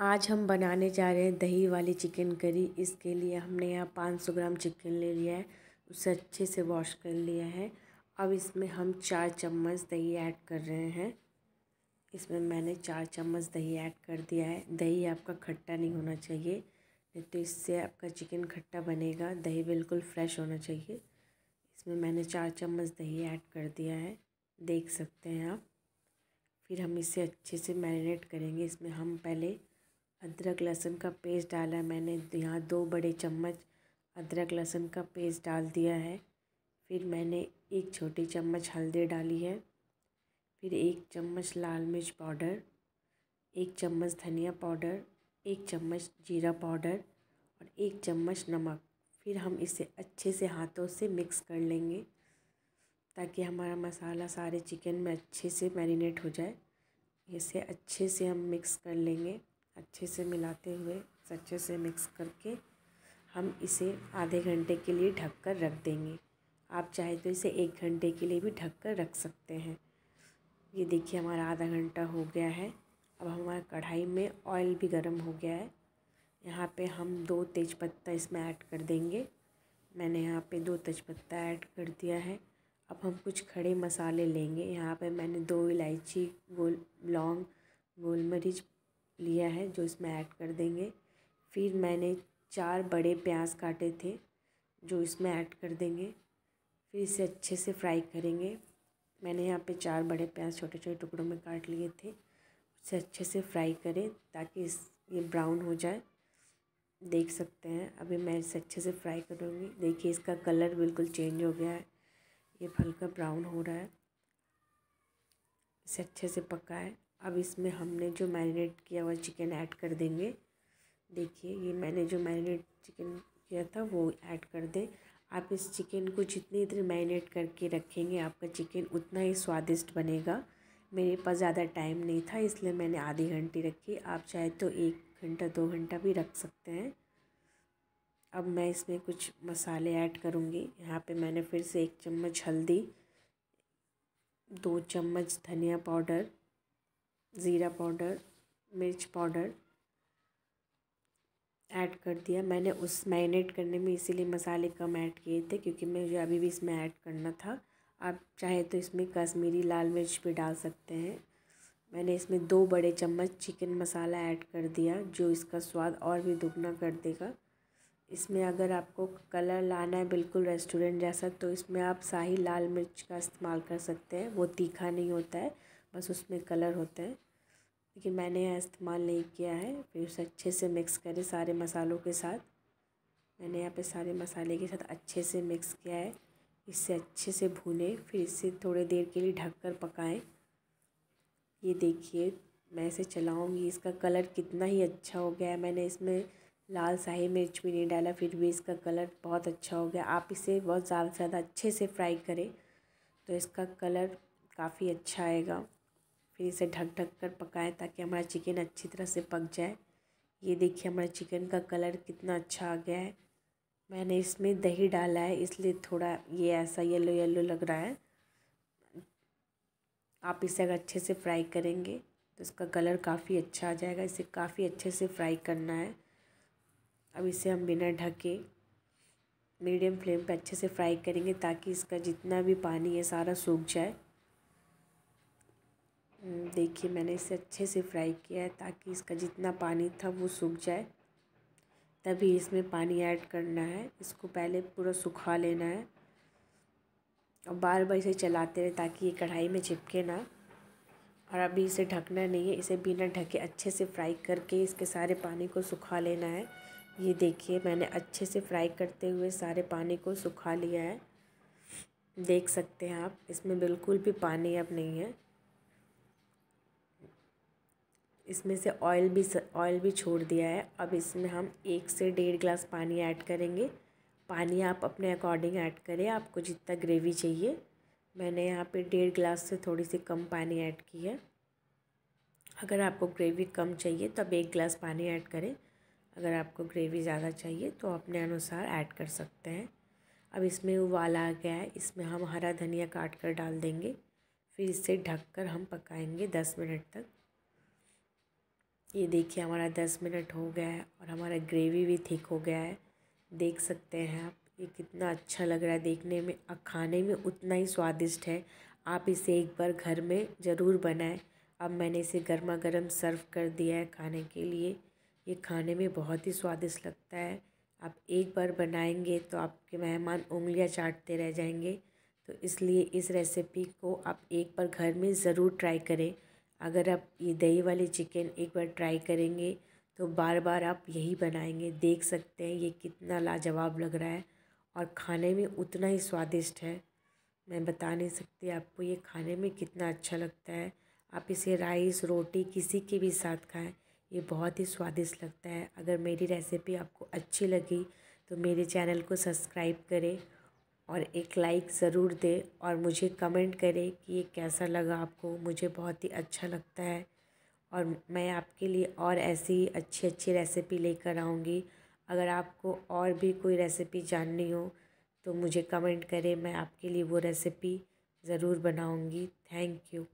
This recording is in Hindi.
आज हम बनाने जा रहे हैं दही वाली चिकन करी इसके लिए हमने यहाँ पाँच सौ ग्राम चिकन ले लिया है उसे अच्छे से वॉश कर लिया है अब इसमें हम चार चम्मच दही ऐड कर रहे हैं इसमें मैंने चार चम्मच दही ऐड कर दिया है दही आपका खट्टा नहीं होना चाहिए नहीं तो इससे आपका चिकन खट्टा बनेगा दही बिल्कुल फ्रेश होना चाहिए इसमें मैंने चार चम्मच दही ऐड कर दिया है देख सकते हैं आप फिर हम इसे अच्छे से मैरिनेट करेंगे इसमें हम पहले अदरक लहसुन का पेस्ट डाला मैंने यहाँ दो बड़े चम्मच अदरक लहसुन का पेस्ट डाल दिया है फिर मैंने एक छोटी चम्मच हल्दी डाली है फिर एक चम्मच लाल मिर्च पाउडर एक चम्मच धनिया पाउडर एक चम्मच जीरा पाउडर और एक चम्मच नमक फिर हम इसे अच्छे से हाथों से मिक्स कर लेंगे ताकि हमारा मसाला सारे चिकन में अच्छे से मैरिनेट हो जाए इसे अच्छे से हम मिक्स कर लेंगे अच्छे से मिलाते हुए अच्छे से मिक्स करके हम इसे आधे घंटे के लिए ढक कर रख देंगे आप चाहे तो इसे एक घंटे के लिए भी ढक कर रख सकते हैं ये देखिए हमारा आधा घंटा हो गया है अब हमारा कढ़ाई में ऑयल भी गर्म हो गया है यहाँ पे हम दो तेज़पत्ता इसमें ऐड कर देंगे मैंने यहाँ पे दो तेज़पत्ता ऐड कर दिया है अब हम कुछ खड़े मसाले लेंगे यहाँ पे मैंने दो इलायची गोल लौंग गोल मरीच लिया है जो इसमें ऐड कर देंगे फिर मैंने चार बड़े प्याज काटे थे जो इसमें ऐड कर देंगे फिर इसे अच्छे से फ्राई करेंगे मैंने यहाँ पे चार बड़े प्याज छोटे छोटे टुकड़ों में काट लिए थे उसे अच्छे से फ्राई करें ताकि इस ये ब्राउन हो जाए देख सकते हैं अभी मैं इसे अच्छे से फ्राई करूँगी देखिए इसका कलर बिल्कुल चेंज हो गया है ये हल्का ब्राउन हो रहा है इसे अच्छे से पकाएं अब इसमें हमने जो मैरिनेट किया हुआ चिकन ऐड कर देंगे देखिए ये मैंने जो मैरिनेट चिकन किया था वो ऐड कर दें आप इस चिकन को जितनी देर मैरिनेट करके रखेंगे आपका चिकन उतना ही स्वादिष्ट बनेगा मेरे पास ज़्यादा टाइम नहीं था इसलिए मैंने आधी घंटे रखी आप चाहे तो एक घंटा दो घंटा भी रख सकते हैं अब मैं इसमें कुछ मसाले ऐड करूँगी यहाँ पे मैंने फिर से एक चम्मच हल्दी दो चम्मच धनिया पाउडर ज़ीरा पाउडर मिर्च पाउडर ऐड कर दिया मैंने उस मैरिनेट करने में इसीलिए मसाले कम ऐड किए थे क्योंकि मुझे अभी भी इसमें ऐड करना था आप चाहे तो इसमें कश्मीरी लाल मिर्च भी डाल सकते हैं मैंने इसमें दो बड़े चम्मच चिकन मसाला ऐड कर दिया जो इसका स्वाद और भी दुगना कर देगा इसमें अगर आपको कलर लाना है बिल्कुल रेस्टोरेंट जैसा तो इसमें आप शाही लाल मिर्च का इस्तेमाल कर सकते हैं वो तीखा नहीं होता है बस उसमें कलर होते हैं लेकिन मैंने यहाँ इस्तेमाल नहीं किया है फिर उसे अच्छे से मिक्स करें सारे मसालों के साथ मैंने यहाँ पे सारे मसाले के साथ अच्छे से मिक्स किया है इससे अच्छे से भूने फिर इसे थोड़ी देर के लिए ढक कर पकाएँ ये देखिए मैं इसे चलाऊँगी इसका कलर कितना ही अच्छा हो गया है मैंने इसमें लाल शाही मिर्च भी नहीं डाला फिर भी इसका कलर बहुत अच्छा हो गया आप इसे बहुत ज़्यादा से ज़्यादा अच्छे से फ्राई करें तो इसका कलर काफ़ी अच्छा आएगा फिर इसे ढक ढक कर पकाएं ताकि हमारा चिकन अच्छी तरह से पक जाए ये देखिए हमारा चिकन का कलर कितना अच्छा आ गया है मैंने इसमें दही डाला है इसलिए थोड़ा ये ऐसा येलो येलो लग रहा है आप इसे अगर अच्छे से फ्राई करेंगे तो इसका कलर काफ़ी अच्छा आ जाएगा इसे काफ़ी अच्छे से फ्राई करना है अब इसे हम बिना ढके मीडियम फ्लेम पे अच्छे से फ्राई करेंगे ताकि इसका जितना भी पानी है सारा सूख जाए हम्म, देखिए मैंने इसे अच्छे से फ्राई किया है ताकि इसका जितना पानी था वो सूख जाए तभी इसमें पानी ऐड करना है इसको पहले पूरा सुखा लेना है और बार बार इसे चलाते रहे ताकि ये कढ़ाई में चिपके ना और अभी इसे ढकना नहीं है इसे बिना ढके अच्छे से फ्राई करके इसके सारे पानी को सुखा लेना है ये देखिए मैंने अच्छे से फ्राई करते हुए सारे पानी को सुखा लिया है देख सकते हैं आप इसमें बिल्कुल भी पानी अब नहीं है इसमें से ऑयल भी ऑयल भी छोड़ दिया है अब इसमें हम एक से डेढ़ ग्लास पानी ऐड करेंगे पानी आप अपने अकॉर्डिंग ऐड करें आपको जितना ग्रेवी चाहिए मैंने यहाँ पे डेढ़ ग्लास से थोड़ी सी कम पानी ऐड की है अगर आपको ग्रेवी कम चाहिए तो अब एक ग्लास पानी ऐड करें अगर आपको ग्रेवी ज़्यादा चाहिए तो अपने अनुसार ऐड कर सकते हैं अब इसमें उबाल आ गया है इसमें हम हरा धनिया काट कर डाल देंगे फिर इसे ढककर हम पकाएंगे दस मिनट तक ये देखिए हमारा दस मिनट हो गया है और हमारा ग्रेवी भी थिक हो गया है देख सकते हैं आप ये कितना अच्छा लग रहा है देखने में और खाने में उतना ही स्वादिष्ट है आप इसे एक बार घर में ज़रूर बनाएं अब मैंने इसे गर्मा गर्म सर्व कर दिया है खाने के लिए ये खाने में बहुत ही स्वादिष्ट लगता है आप एक बार बनाएंगे तो आपके मेहमान उंगलियां चाटते रह जाएंगे तो इसलिए इस रेसिपी को आप एक बार घर में ज़रूर ट्राई करें अगर आप ये दही वाली चिकन एक बार ट्राई करेंगे तो बार बार आप यही बनाएंगे देख सकते हैं ये कितना लाजवाब लग रहा है और खाने में उतना ही स्वादिष्ट है मैं बता नहीं सकती आपको ये खाने में कितना अच्छा लगता है आप इसे राइस रोटी किसी के भी साथ खाएं ये बहुत ही स्वादिष्ट लगता है अगर मेरी रेसिपी आपको अच्छी लगी तो मेरे चैनल को सब्सक्राइब करें और एक लाइक ज़रूर दें और मुझे कमेंट करें कि ये कैसा लगा आपको मुझे बहुत ही अच्छा लगता है और मैं आपके लिए और ऐसी अच्छी अच्छी रेसिपी लेकर आऊँगी अगर आपको और भी कोई रेसिपी जाननी हो तो मुझे कमेंट करें मैं आपके लिए वो रेसिपी ज़रूर बनाऊँगी थैंक यू